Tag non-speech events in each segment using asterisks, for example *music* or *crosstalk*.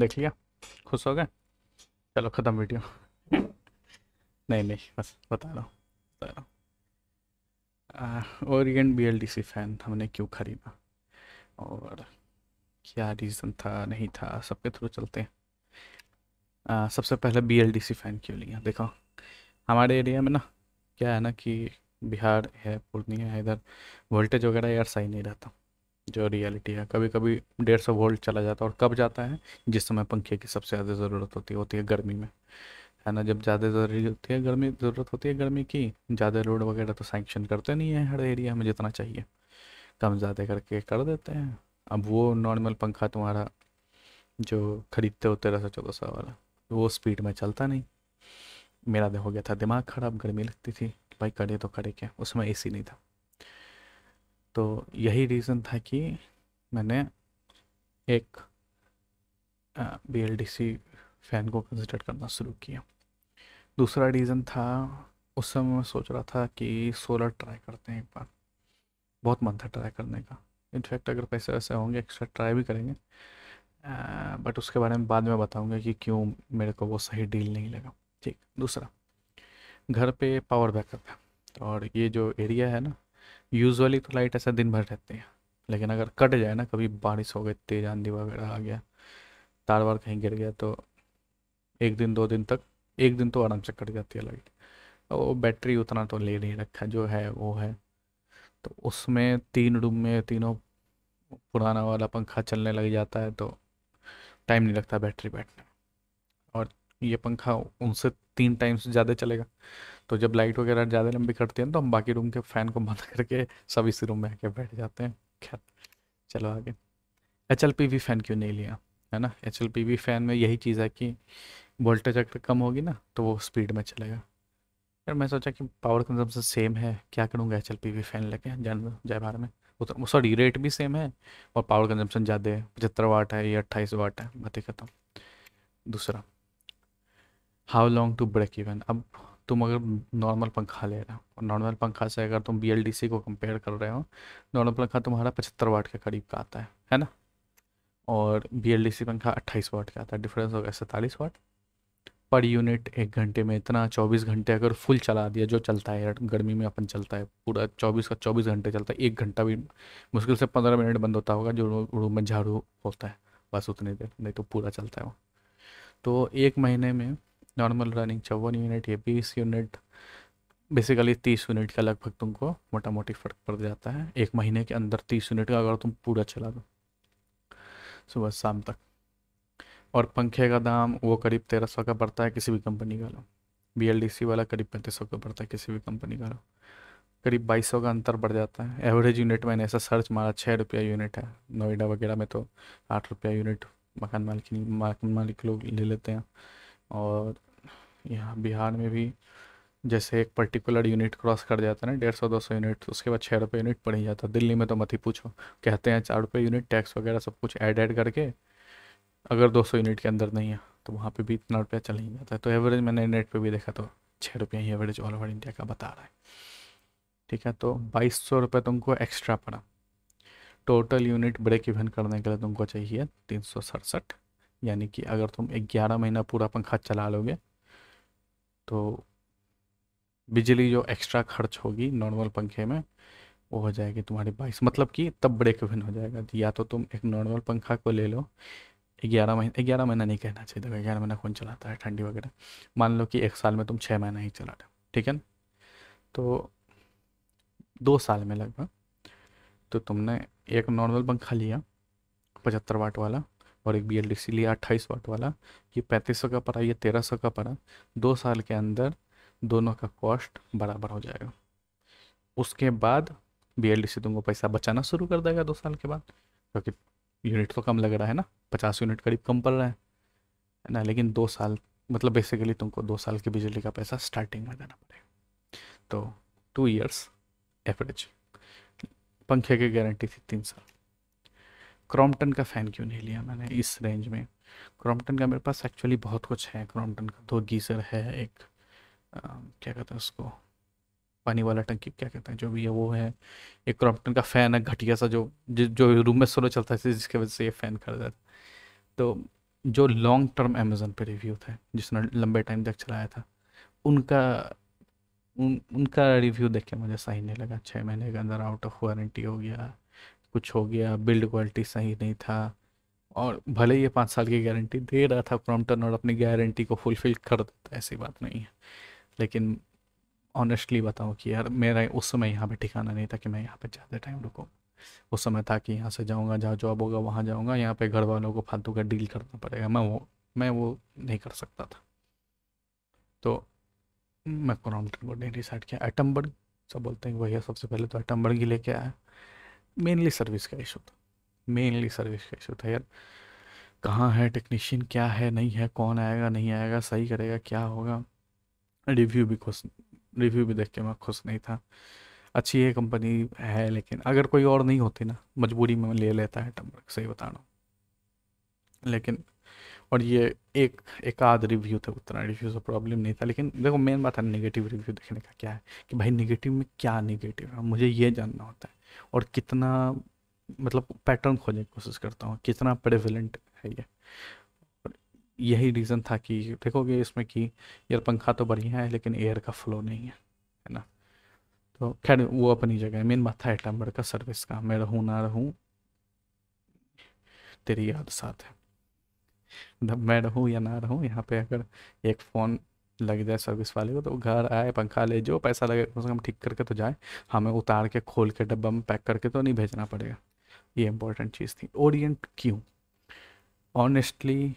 देख लिया खुश हो गए चलो ख़त्म वीडियो नहीं नहीं बस बता रहा हूँ बता रहा हूँ Orient B L D C fan हमने क्यों ख़रीदा और क्या रीज़न था नहीं था सबके थ्रू चलते हैं आ, सबसे पहले B L D C fan क्यों लिया देखो हमारे एरिया में ना क्या है ना कि बिहार है पूर्णिया है इधर वोल्टेज वगैरह यार सही नहीं रहता जो रियलिटी है कभी कभी डेढ़ सौ वोल्ट चला जाता है और कब जाता है जिस समय पंखे की सबसे ज़्यादा ज़रूरत होती होती है गर्मी में है ना जब ज़्यादा ज़रूरी होती है गर्मी ज़रूरत होती है गर्मी की ज़्यादा रोड वगैरह तो सैंक्शन करते नहीं है हर एरिया में जितना चाहिए कम ज़्यादा करके कर देते हैं अब वो नॉर्मल पंखा तुम्हारा जो खरीदते हो तेरह सौ चौदह सौ वाला वो स्पीड में चलता नहीं मेरा तो हो गया था दिमाग ख़राब गर्मी लगती थी भाई करे तो करे क्या उसमें ए नहीं था तो यही रीज़न था कि मैंने एक B L D C fan को कंसिडर करना शुरू किया दूसरा रीज़न था उस समय मैं सोच रहा था कि सोलर ट्राई करते हैं एक बार बहुत मन था ट्राई करने का इनफैक्ट अगर पैसे वैसे होंगे एक्स्ट्रा ट्राई भी करेंगे बट उसके बारे में बाद में बताऊंगा कि क्यों मेरे को वो सही डील नहीं लगा ठीक दूसरा घर पे पावर बैकअप है और ये जो एरिया है ना यूजुअली तो लाइट ऐसा दिन भर रहती है लेकिन अगर कट जाए ना कभी बारिश हो गई तेज आंधी वगैरह आ गया तार वार कहीं गिर गया तो एक दिन दो दिन तक एक दिन तो आराम से कट जाती है लाइट और बैटरी उतना तो ले नहीं रखा जो है वो है तो उसमें तीन रूम में तीनों पुराना वाला पंखा चलने लग जाता है तो टाइम नहीं लगता बैटरी बैठने और ये पंखा उनसे तीन टाइम्स ज़्यादा चलेगा तो जब लाइट वगैरह ज़्यादा लंबी करती है तो हम बाकी रूम के फ़ैन को बंद करके सब इसी रूम में आके बैठ जाते हैं खैर चलो आगे H L P V fan क्यों नहीं लिया है ना H L P V fan में यही चीज़ है कि वोल्टेज अगर कम होगी ना तो वो स्पीड में चलेगा फिर मैं सोचा कि पावर कंजम्पशन सेम है क्या करूँगा H L P V fan लेके जन जय भार में उतना सॉरी रेट भी सेम है और पावर कंजम्पशन ज़्यादा है पचहत्तर वाट है या अट्ठाईस वाट है ही खत्म दूसरा how long to break even अब तुम अगर नॉर्मल पंखा ले रहे हो और नॉर्मल पंखा से अगर तुम बी को कंपेयर कर रहे हो नॉर्मल पंखा तुम्हारा पचहत्तर वाट के करीब का आता है है ना और बी पंखा अट्ठाईस वाट का आता है डिफरेंस हो गया सैंतालीस वाट पर यूनिट एक घंटे में इतना चौबीस घंटे अगर फुल चला दिया जो चलता है गर्मी में अपन चलता है पूरा चौबीस का चौबीस घंटे चलता है एक घंटा भी मुश्किल से पंद्रह मिनट बंद होता होगा जो रूम में झाड़ू होता है बस उतनी देर नहीं तो पूरा चलता है वो तो एक महीने में नॉर्मल रनिंग चौवन यूनिट या बीस यूनिट बेसिकली तीस यूनिट का लगभग तुमको मोटा मोटी फ़र्क पड़ जाता है एक महीने के अंदर तीस यूनिट का अगर तुम पूरा चला दो सुबह शाम तक और पंखे का दाम वो करीब तेरह सौ का पड़ता है किसी भी कंपनी का लो बी वाला करीब पैंतीस सौ का पड़ता है किसी भी कंपनी का लो करीब बाईस सौ का अंतर बढ़ जाता है एवरेज यूनिट मैंने ऐसा सर्च मारा छः रुपया यूनिट है नोएडा वगैरह में तो आठ रुपया यूनिट मकान मालिक मकान मालिक लोग ले लेते हैं और यहाँ बिहार में भी जैसे एक पर्टिकुलर यूनिट क्रॉस कर जाता है ना डेढ़ सौ दो सौ यूनिट उसके बाद छः रुपये यूनिट पड़ ही जाता है दिल्ली में तो मत ही पूछो कहते हैं चार रुपये यूनिट टैक्स वगैरह सब कुछ ऐड ऐड करके अगर दो सौ यूनिट के अंदर नहीं है तो वहाँ पे भी इतना रुपया चल ही जाता है तो एवरेज मैंने नेट पे भी देखा तो छः रुपया ही एवरेज ऑल ओवर इंडिया का बता रहा है ठीक है तो बाईस सौ रुपये तुमको एक्स्ट्रा पड़ा टोटल यूनिट ब्रेक इवन करने के लिए तुमको चाहिए तीन सौ सड़सठ यानी कि अगर तुम ग्यारह महीना पूरा पंखा चला लोगे तो बिजली जो एक्स्ट्रा खर्च होगी नॉर्मल पंखे में वो हो जाएगी तुम्हारी बाईस मतलब कि तब ब्रेक इवन हो जाएगा या तो तुम एक नॉर्मल पंखा को ले लो ग्यारह महीने ग्यारह महीना नहीं कहना चाहिए ग्यारह महीना कौन चलाता है ठंडी वगैरह मान लो कि एक साल में तुम छः महीना ही चला रहे हो ठीक है तो दो साल में लगभग तो तुमने एक नॉर्मल पंखा लिया पचहत्तर वाट वाला और एक बी एल डी सी लिया अट्ठाईस वाट वाला ये पैंतीस सौ का पड़ा ये तेरह सौ का पड़ा दो साल के अंदर दोनों का कॉस्ट बराबर हो जाएगा उसके बाद बी एल डी सी तुमको पैसा बचाना शुरू कर देगा दो साल के बाद क्योंकि यूनिट तो कम लग रहा है ना पचास यूनिट करीब कम पड़ रहा है ना लेकिन दो साल मतलब बेसिकली तुमको दो साल की बिजली का पैसा स्टार्टिंग में देना पड़ेगा तो टू ईयर्स एवरेज पंखे की गारंटी थी तीन साल क्रॉम्पटन का फ़ैन क्यों नहीं लिया मैंने इस रेंज में क्रॉम्पटन का मेरे पास एक्चुअली बहुत कुछ है क्रॉम्पटन का दो गीज़र है एक आ, क्या कहते हैं उसको पानी वाला टंकी क्या कहते हैं जो भी है वो है एक क्रॉम्पटन का फ़ैन है घटिया सा जो जो रूम में सोलो चलता है जिसकी वजह से ये फ़ैन खरीदा था तो जो लॉन्ग टर्म अमेजोन पे रिव्यू थे जिसने लंबे टाइम तक चलाया था उनका उन उनका रिव्यू देख के मुझे सही नहीं लगा छः महीने के अंदर आउट ऑफ वारंटी हो गया कुछ हो गया बिल्ड क्वालिटी सही नहीं था और भले ये पाँच साल की गारंटी दे रहा था क्रॉम्पटन और अपनी गारंटी को फुलफिल कर देता ऐसी बात नहीं है लेकिन ऑनेस्टली बताऊँ कि यार मेरा उस समय यहाँ पे ठिकाना नहीं था कि मैं यहाँ पे ज़्यादा टाइम रुकूँ उस समय था कि यहाँ से जाऊँगा जहाँ जॉब होगा वहाँ जाऊँगा यहाँ पे घर वालों को फालतू का डील करना पड़ेगा मैं वो मैं वो नहीं कर सकता था तो मैं क्रॉम्पटन को नहीं डिसाइड किया एटमबर्ग सब बोलते हैं भैया सबसे पहले तो एटमबर्ग ही लेके आया मेनली सर्विस का इशू था मेनली सर्विस का इशू था यार कहाँ है टेक्नीशियन क्या है नहीं है कौन आएगा नहीं आएगा सही करेगा क्या होगा रिव्यू भी खुश रिव्यू भी देख के मैं खुश नहीं था अच्छी है कंपनी है लेकिन अगर कोई और नहीं होती ना मजबूरी में ले लेता है टमरक सही बता रहा लेकिन और ये एक एक आध रिव्यू था उतना रिव्यू से प्रॉब्लम नहीं था लेकिन देखो मेन बात है नेगेटिव रिव्यू देखने का क्या है कि भाई नेगेटिव में क्या नेगेटिव है मुझे ये जानना होता है और कितना मतलब पैटर्न खोजने की कोशिश करता हूँ कितना प्रेविलेंट है ये यही रीज़न था कि देखोगे इसमें कि यार पंखा तो बढ़िया है लेकिन एयर का फ्लो नहीं है है ना तो खैर वो अपनी जगह है मेन बात था एटम्बर का सर्विस का मैं रहूँ ना रहूँ तेरी याद साथ है मतलब मैं रहूँ या ना रहूँ यहाँ पे अगर एक फ़ोन लग जाए सर्विस वाले को तो घर आए पंखा ले जो पैसा लगे कम से कम ठीक करके तो जाए हमें उतार के खोल के डब्बा में पैक करके तो नहीं भेजना पड़ेगा ये इंपॉर्टेंट चीज़ थी ओरिएंट क्यों ऑनेस्टली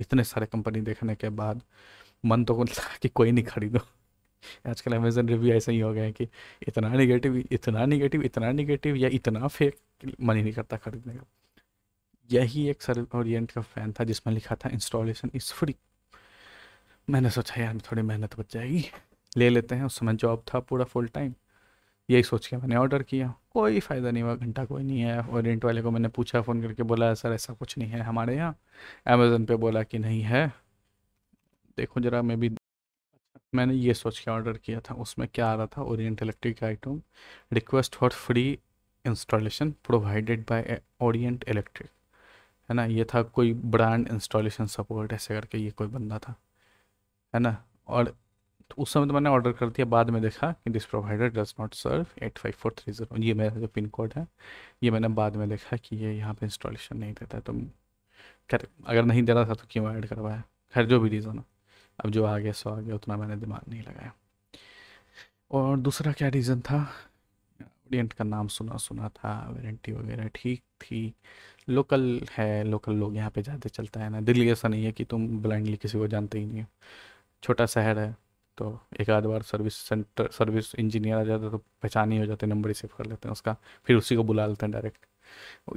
इतने सारे कंपनी देखने के बाद मन तो *laughs* लगा कि कोई नहीं खरीदो आजकल अमेजन रिव्यू ऐसे ही हो गए हैं कि इतना निगेटिव इतना निगेटिव इतना निगेटिव या इतना फेक मन ही नहीं करता खरीदने का यही एक सर्व ओरिएंट का फ़ैन था जिसमें लिखा था इंस्टॉलेशन इज़ फ्री मैंने सोचा यार थोड़ी मेहनत बच जाएगी ले लेते हैं उस समय जॉब था पूरा फुल टाइम यही सोच के मैंने ऑर्डर किया कोई फ़ायदा नहीं हुआ घंटा कोई नहीं है रेंट वाले को मैंने पूछा फ़ोन करके बोला सर ऐसा कुछ नहीं है हमारे यहाँ अमेज़ोन पे बोला कि नहीं है देखो ज़रा मैं भी मैंने ये सोच के ऑर्डर किया था उसमें क्या आ रहा था Orient Electric item request for free installation provided by Orient Electric है ना ये था कोई ब्रांड इंस्टॉलेशन सपोर्ट ऐसे करके ये कोई बंदा था है ना और उस समय तो मैंने ऑर्डर कर दिया बाद में देखा कि this provider does not serve at five four three zero ये मेरा जो पिन कोड है ये मैंने बाद में देखा कि ये यहाँ पे इंस्टॉलेशन नहीं देता है तो खैर अगर नहीं दे रहा था तो क्यों ऐड करवाया खैर जो भी रीज़न हो अब जो आ गया सो आ गया उतना मैंने दिमाग नहीं लगाया और दूसरा क्या रीज़न था ऑडियंट का नाम सुना सुना था वारंटी वगैरह ठीक थी लोकल है लोकल लोग यहाँ पे ज़्यादा चलता है ना दिल्ली ऐसा नहीं है कि तुम ब्लाइंडली किसी को जानते ही नहीं हो छोटा शहर है तो एक आध बार सर्विस सेंटर सर्विस इंजीनियर आ जाता है तो पहचान ही हो जाते नंबर ही सेव कर लेते हैं उसका फिर उसी को बुला लेते हैं डायरेक्ट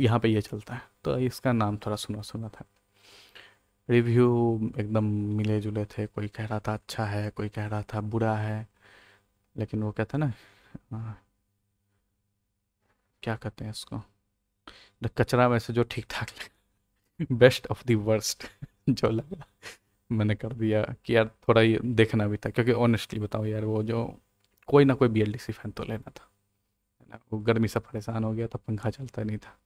यहाँ पे ये यह चलता है तो इसका नाम थोड़ा सुना सुना था रिव्यू एकदम मिले जुले थे कोई कह रहा था अच्छा है कोई कह रहा था बुरा है लेकिन वो कहता ना आ, क्या कहते हैं इसको द कचरा वैसे जो ठीक ठाक बेस्ट ऑफ द वर्स्ट जो लगा मैंने कर दिया कि यार थोड़ा ये देखना भी था क्योंकि ऑनेस्टली बताओ यार वो जो कोई ना कोई बी फैन तो लेना था है ना वो गर्मी से परेशान हो गया था तो पंखा चलता नहीं था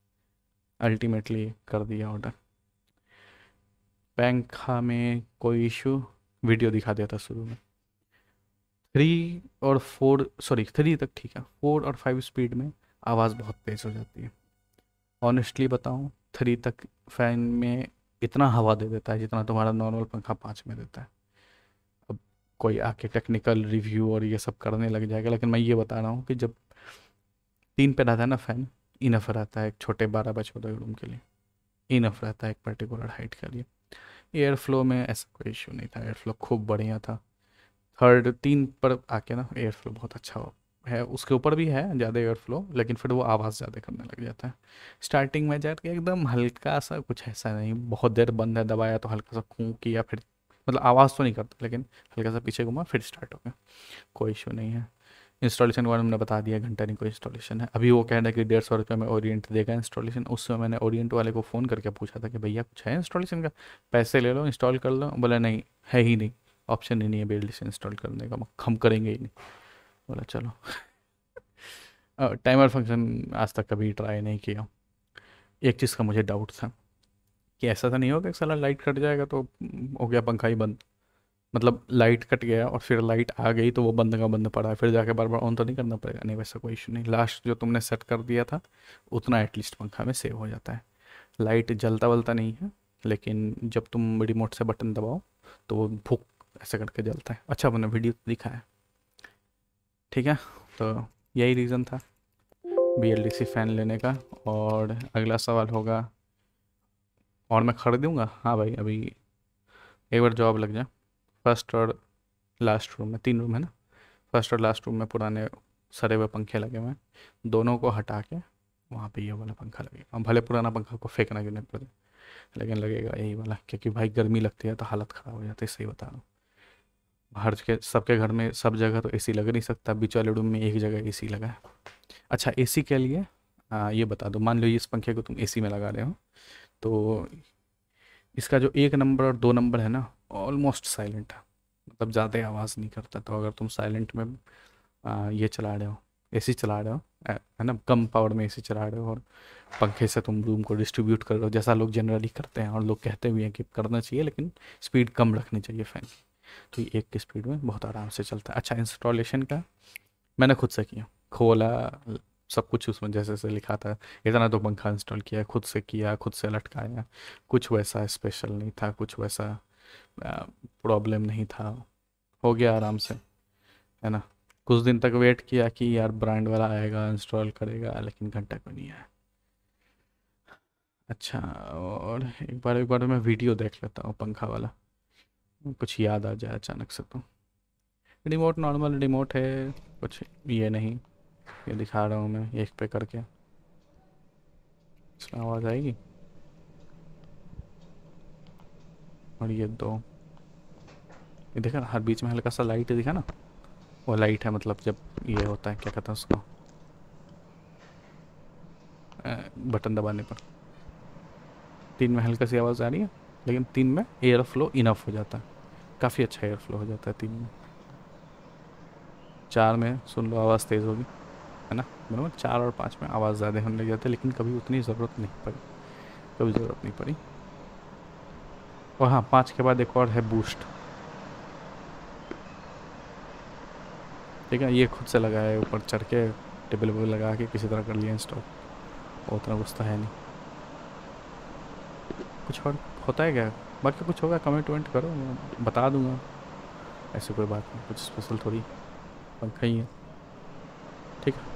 अल्टीमेटली कर दिया ऑर्डर पंखा में कोई इशू वीडियो दिखा दिया था शुरू में थ्री और फोर सॉरी थ्री तक ठीक है फोर और फाइव स्पीड में आवाज़ बहुत तेज़ हो जाती है ऑनेस्टली बताऊँ थ्री तक फैन में इतना हवा दे देता है जितना तुम्हारा नॉर्मल पंखा पाँच में देता है अब कोई आके टेक्निकल रिव्यू और ये सब करने लग जाएगा लेकिन मैं ये बता रहा हूँ कि जब तीन पे रहता है ना फ़ैन इनफ रहता है एक छोटे बारह बाय चौदह रूम के लिए इनफ रहता है एक पर्टिकुलर हाइट के लिए एयर फ्लो में ऐसा कोई इशू नहीं था एयर फ्लो खूब बढ़िया था थर्ड तीन पर आके ना एयर फ्लो बहुत अच्छा हो है उसके ऊपर भी है ज़्यादा एयर फ्लो लेकिन फिर वो आवाज़ ज़्यादा करने लग जाता है स्टार्टिंग में जाकर एकदम हल्का सा कुछ ऐसा नहीं बहुत देर बंद है दबाया तो हल्का सा खूँ किया फिर मतलब आवाज़ तो नहीं करता लेकिन हल्का सा पीछे घुमा फिर स्टार्ट हो गया कोई इशू नहीं है इंस्टॉलेशन के बारे में हमने बता दिया घंटा नहीं कोई इंस्टॉलेशन है अभी वो कह रहे कि डेढ़ सौ रुपये में ओरिएंट देगा इंस्टॉलेशन उस समय मैंने ओरिएंट वाले को फ़ोन करके पूछा था कि भैया कुछ है इंस्टॉलेशन का पैसे ले लो इंस्टॉल कर लो बोले नहीं है ही नहीं ऑप्शन ही नहीं है बिल्ड से इंस्टॉल करने का हम करेंगे ही नहीं बोला चलो टाइमर फंक्शन आज तक कभी ट्राई नहीं किया एक चीज़ का मुझे डाउट था कि ऐसा तो नहीं होगा कि साला लाइट कट जाएगा तो हो गया पंखा ही बंद मतलब लाइट कट गया और फिर लाइट आ गई तो वो बंद का बंद पड़ा फिर जाके बार बार ऑन तो नहीं करना पड़ेगा नहीं वैसा कोई इशू नहीं लास्ट जो तुमने सेट कर दिया था उतना एटलीस्ट पंखा में सेव हो जाता है लाइट जलता वलता नहीं है लेकिन जब तुम रिमोट से बटन दबाओ तो वो भूख ऐसे करके जलता है अच्छा मैंने वीडियो दिखाया ठीक है तो यही रीज़न था बी फ़ैन लेने का और अगला सवाल होगा और मैं खरीदूँगा हाँ भाई अभी एक बार जॉब लग जाए फर्स्ट और लास्ट रूम में तीन रूम है ना फर्स्ट और लास्ट रूम में पुराने सरे हुए पंखे लगे हुए हैं दोनों को हटा के वहाँ पे ये वाला पंखा लगेगा भले पुराना पंखा को फेंकना क्यों नहीं पड़े लेकिन लगेगा यही वाला क्योंकि भाई गर्मी लगती है तो हालत ख़राब हो जाती है सही बता रहा हूँ हर के सबके घर में सब जगह तो एसी लग नहीं सकता बीच वाले रूम में एक जगह एसी लगा है अच्छा एसी के लिए आ, ये बता दो मान लो इस पंखे को तुम एसी में लगा रहे हो तो इसका जो एक नंबर और दो नंबर है ना ऑलमोस्ट साइलेंट है मतलब ज़्यादा आवाज़ नहीं करता तो अगर तुम साइलेंट में आ, ये चला रहे हो ए चला रहे हो है ना कम पावर में ए चला रहे हो और पंखे से तुम रूम को डिस्ट्रीब्यूट कर रहे हो जैसा लोग जनरली करते हैं और लोग कहते भी हैं कि करना चाहिए लेकिन स्पीड कम रखनी चाहिए फ़ैन की तो ये एक की स्पीड में बहुत आराम से चलता है अच्छा इंस्टॉलेशन का मैंने खुद से किया खोला सब कुछ उसमें जैसे जैसे लिखा था इतना तो पंखा इंस्टॉल किया खुद से किया खुद से लटकाया कुछ वैसा स्पेशल नहीं था कुछ वैसा प्रॉब्लम नहीं था हो गया आराम से है ना कुछ दिन तक वेट किया कि यार ब्रांड वाला आएगा इंस्टॉल करेगा लेकिन घंटा को नहीं आया अच्छा और एक बार एक बार मैं वीडियो देख लेता हूँ पंखा वाला कुछ याद आ जाए अचानक से तो रिमोट नॉर्मल रिमोट है कुछ ये नहीं ये दिखा रहा हूँ मैं एक पे करके इसमें आवाज़ आएगी और ये दो ये देखा ना हर बीच में हल्का सा लाइट है दिखा ना वो लाइट है मतलब जब ये होता है क्या कहते हैं उसको बटन दबाने पर तीन में हल्का सी आवाज़ आ रही है लेकिन तीन में एयर फ्लो इनफ हो जाता है काफ़ी अच्छा एयर फ्लो हो जाता है तीन में चार में सुन लो आवाज़ तेज़ होगी है ना बराबर चार और पाँच में आवाज़ ज़्यादा होने लग जाती है लेकिन कभी उतनी ज़रूरत नहीं पड़ी कभी ज़रूरत नहीं पड़ी और हाँ पाँच के बाद एक और है बूस्ट ठीक है ये खुद से लगाया है ऊपर चढ़ के टेबल वेबल लगा के किसी तरह कर लिया इंस्टॉल उतना गुस्सा है नहीं कुछ और होता है क्या बाकी कुछ होगा कमेंट वमेंट करो मैं बता दूंगा ऐसी कोई बात नहीं कुछ स्पेशल थोड़ी पंखा ही है ठीक है